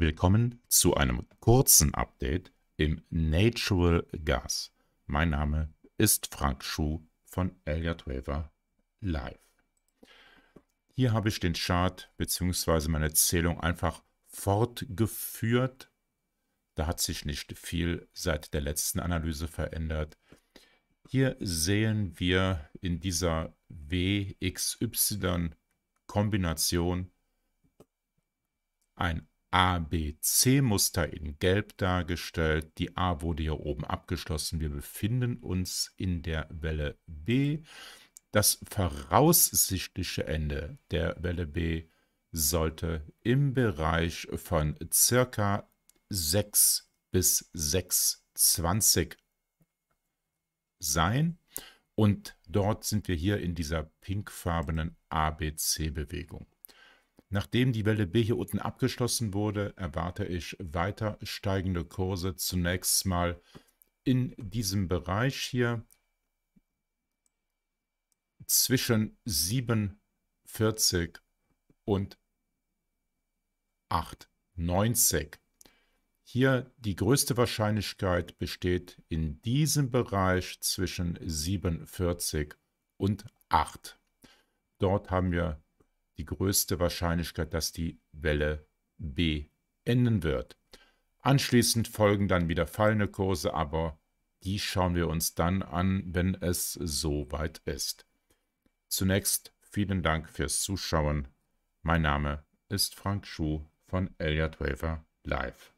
Willkommen zu einem kurzen Update im Natural Gas. Mein Name ist Frank Schuh von Elliott Waver Live. Hier habe ich den Chart bzw. meine Zählung einfach fortgeführt. Da hat sich nicht viel seit der letzten Analyse verändert. Hier sehen wir in dieser WXY-Kombination ein ABC-Muster in Gelb dargestellt. Die A wurde hier oben abgeschlossen. Wir befinden uns in der Welle B. Das voraussichtliche Ende der Welle B sollte im Bereich von circa 6 bis 6,20 sein. Und dort sind wir hier in dieser pinkfarbenen ABC-Bewegung. Nachdem die Welle B hier unten abgeschlossen wurde, erwarte ich weiter steigende Kurse. Zunächst mal in diesem Bereich hier zwischen 47 und 890. Hier die größte Wahrscheinlichkeit besteht in diesem Bereich zwischen 47 und 8. Dort haben wir die größte Wahrscheinlichkeit, dass die Welle B enden wird. Anschließend folgen dann wieder fallende Kurse, aber die schauen wir uns dann an, wenn es soweit ist. Zunächst vielen Dank fürs Zuschauen. Mein Name ist Frank Schuh von Elliott Waver Live.